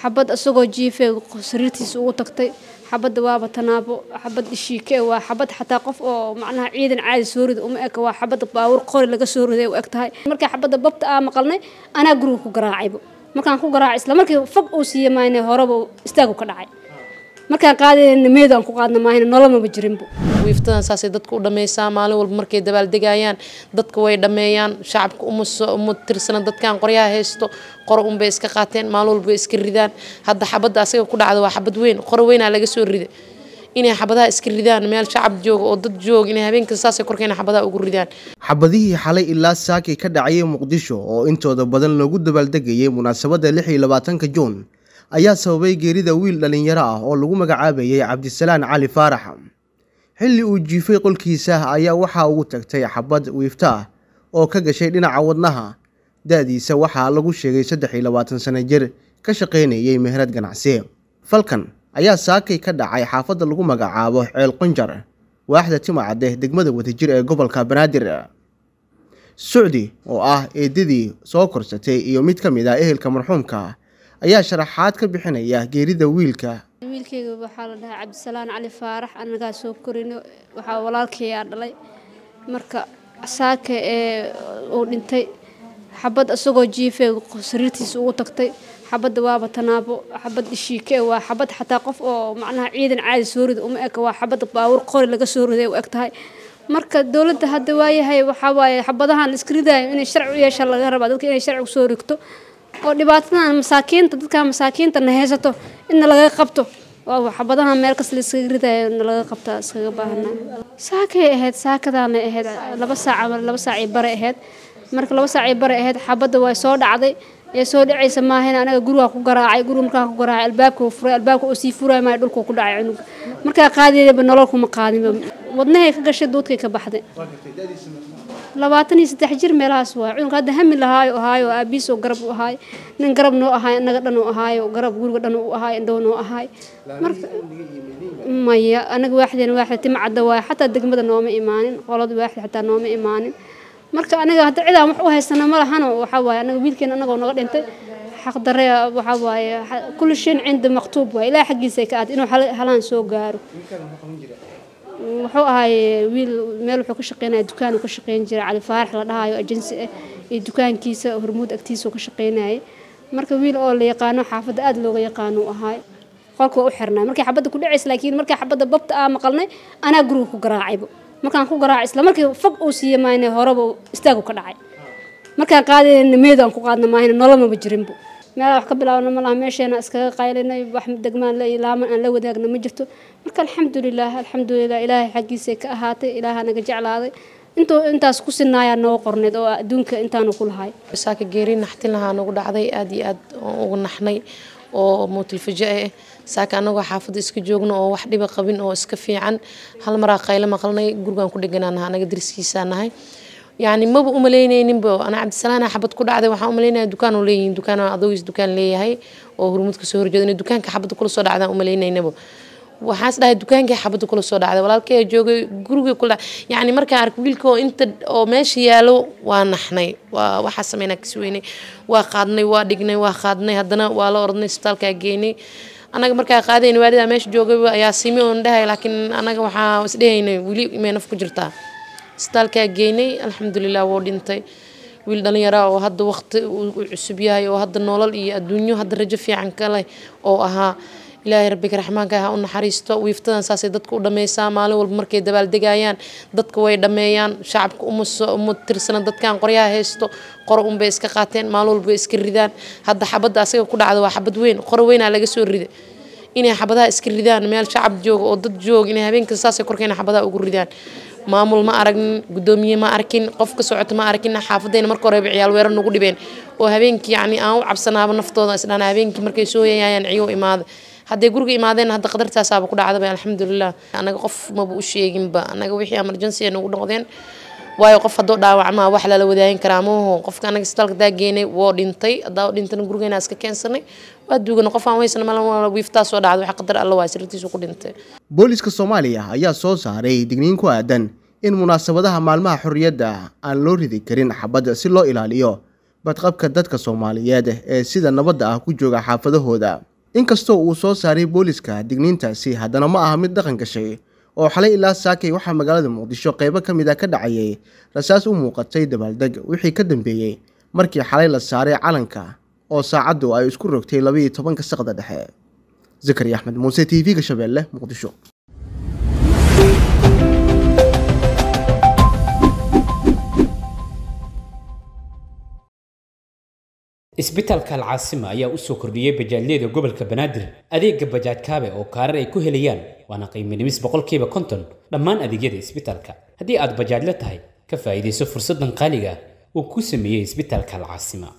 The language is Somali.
xabad isagoo jiifeeg sariirtiisa ugu tagtay xabadda waaba tanaabo xabad ishiike waa xabad xataa qof oo macnaha ciidan caadi soo rida uma eg waa xabad baawur qori laga soo riday u eg tahay markii xabadda babta aa maqalnay anaa guriga ku garaacaybo markaan ku garaacay isla markii fog uu siiye maayne horeba istaagu ka dhacay markaan qaadayna meedaan ku qaadna maayne nolomaba jirinbo wiiftadan saasay dadka u dhameysaa maalin walba markay dabaaldegayaan dadka way dhammeeyaan shacabka uma tirsana dadkan qoryaha haysto qoro unbay iska qaateen maalin walba iska ridaan hadda xabadda asaga ku dhacda waa xabad weyn qoro weynaa laga soo riday inay xabadaha iska ridaan meel shacab jooga oo dad jooga inay habeenka saasay korkeena xabadaha ugu ridaan xabadihii xalay ilaa saakay ka dhacayay muqdisho oo intooda badan loogu dabaaldegayay munaasabadda lix iyo labaatanka juun ayaa sababay geerida wiil dhallinyaro ah oo lagu magacaabayay cabdisalaan cali faarax xilli uu jiifay qolkiisa ayaa waxaa ugu tagtay xabad wiifta ah oo ka gashay dhinaca wadnaha da'diisa waxaa lagu sheegay saddex iyo labaatan sano jir ka shaqaynayay meherad ganacsi falkan ayaa saakay ka dhacay xaafadda lagu magacaabo ceel qunjar waaxda timacadeh degmada wadajir ee gobolka banaadir sucdi oo ah eedadii soo korsatay iyo mid ka mid ah ehelka marxuumka ayaa sharaxaad ka bixinaya geerida wiilka wiilkeyga waxaa la dhahaa cabdisalaan cali faarax anagaa soo korino waxaa walaalkayaa dhalay marka saaka ee eh, uu dhintay xabad isagoo jiifee sariirtiisa ugu tagtay xabadda waaba tanaabo xabad ishiike waa xabad xataa qof oo macnaha ciidan caadi soo rida uma eg waa xabad baawur qori laga soo riday u eg tahay marka dowladda hadda waayahay waxaa waaye xabadahan iska ridaayo inay sharci u yeeshaan laga rabaa dadka inay sharci usoo rigto oo dhibaatadan masaakiinta dadka masaakiinta na haysato inna laga qabto waaba xabadaha meel kasta iskaga ridaayo nalaga qabtaa iskaga baahanaa saakay ahayd saakadaana ahayd laba saac laba saac iyo bare ahayd marka laba saac iyo bare ahayd xabadda way soo dhacday ee soo dhacaysa maahan anaga gurigaa ku garaacay guriga markaa ku garaacay albaabka furay albaabka uu sii furaya maay dhulkuu ku dhacay cunuga markaa qaadideeba nolol kuma qaadinba wadnaha ka gashay duudka ka baxday labaatan iyo saddex jir meelahaas waay cudurka hadda hami lahaayo ahaayo aabiisoo garab u ahaay nin garab noo ahaay annaga dhan u ahaayo garab guriga dhan u ahaay indhow noo ahaay marka maya anaga waaxdeen waaxda tima waay xataa degmada nooma imaanin qolad waaxda xataa nooma imaanin marka aniga hadda cidaan wax u haysana ma lahano waxaa waaye anaga wiilkeena annagoo naga dhintay xaqdare waxaa waaye kulli cinda maktuub waay ilaah xaggiisa ka aad inuu halaan soo gaaro wuxuu ahaay wiil meel wuxuu ka shaqeynaya dukaan uu ka shaqeyn jiray califaarax la dhahayo ajensi ah eh, iyo dukaankiisa hormuud agtiisa ka shaqeynaya marka wiil oo la yaqaano xaafadda aada looga yaqaano u ahaay qolka u xirnaa markay xabadda ku dhacaysa laakiin markay xabadda babta aa maqalnay anaa guriga ku garaacayba markaan ku garaac isla markii fog uu siiyey maahne horeba istaagu ka dhacay markaan qaadayna meedaan ku qaadna maahne nolomaba jirinba meel wax ka bilaabna ma meesheena iskaga qaylinay wax degmaan le ilaaman aan la wadaagna ma jirto marka alxamdulilah alxamdulilah ilaahay xaggiisay ka ahaatay ilaaha naga jeclaaday int intaas ku sinaayaa noo qorneed oo adduunka intaanu ku lahay saaka geeri naxtin lahaa nagu dhacday aada iyo aad ugu naxnay oo mootilfaja eh saaka anagoo xaafada iska joogno oo wax dhiba qabin oo iska fiican hal maraa qaylo maqalnay gurigaan ku dheganaanaha anaga darskiisaa nahay yani maba umaleynyninba ana cabdisalaan xabad ku dhacday waxaa umaleynaya dukaanu leeyihin dukaan adogiis dukaan leeyahay oo hurmud kasoo horjeeda dukaanka xabada kula soo dhacda umaleynanaba waxaas dhahay dukaankii xabada kula soo dhacday walaalkay joogay gurigay kula yani markaan ark wiilka oo inta oo meesha yaalo waa naxnay waa waxaa sameynaa kasweynay waa qaadnay waa dhignay waa qaadnay haddana waa la ordnay isbitaalkaa geynay anaga markaa qaadayn waalidaa meesha joogayba ayaa simi oon dhahay laakiin anaga waxaa isdhehaynay weli imay ku jirtaa isbitaalkaa geynay alxamdulilah wuu dhintay wiil dhallinyaraa oo hadda waqti uu cusub yahay oo hadda nolol iyo adduunyo hadda rajo fiican ka leh oo ahaa ilaahay rabbiga raxmaanka ah u naxariisto wiiftadan saasay dadka u dhameysaa maalin walba markay dabaaldegayaan dadka way dhammeeyaan shacabka uma tirsana dadkan qoryaha haysto qoro unbay iska qaateen maalin walba iska ridaan hadda xabadda asaga ku dhacda waa xabad weyn qoro weynaa laga soo rida inay xabadaha iska ridaan meel shacab jooga oo dad jooga inay habeenka saasay korkeena xabadaha ugu ridaan maamul ma aragnin gudoomiye ma arkin qof ka socoto ma arkin xaafadayna marka horeba ciyaal weerar nagu dhibeen oo habeenkii yani aan u cabsanaaba naftooda isdhaan habeenkii markay soo yayaayaan ciyo imaada hadday guriga imaadeen hadda qadartaasaaba ku dhacdaba alxamdulilah anaga qof maba u sheeginba anaga wixii emergency ay nagu noqdeen waayo qof hadduu dhaawacmaa wax lala wadaagin karaa maho qofka anaga isbitaalka daa geenay woo dhintay haddaa dhintana gurigeenaa iska keensanay booliska soomaaliya ayaa soo saaray digniin ku aadan in munaasabadaha maalmaha xorriyadda aan loo ridi karin xabadda si loo ilaaliyo badqabka dadka soomaaliyeed ee sida nabadda ah ku jooga xaafadahooda inkastoo uu soo saaray booliska digniintaasi haddana ma aha mid dhaqan gashay oo xalay ilaa saakay waxaa magaalada muqdisho qeybo ka mid a ah ka dhacayay rasaas u muuqatay dabaaldeg wixii ka dambeeyey markii xalay la saaray calanka oo saacaddu ay isku rogtay labaiyo tobanka saqda dhexe zakari axmed muuse t v-ga shabeelle muqdisho isbitalka alcaasima ayaa u soo kordhiyey bajaajyada gobolka banaadir adeega bajaaj kaabe oo kaarar ay ku helayaan waana qiimidhimis boqolkiiba konton dhammaan adeegyada isbitaalka haddii aad bajaajla tahay ka faa'iidayso fursaddan qaaliga ah. uu ku sameeyey isbitalka alcaasima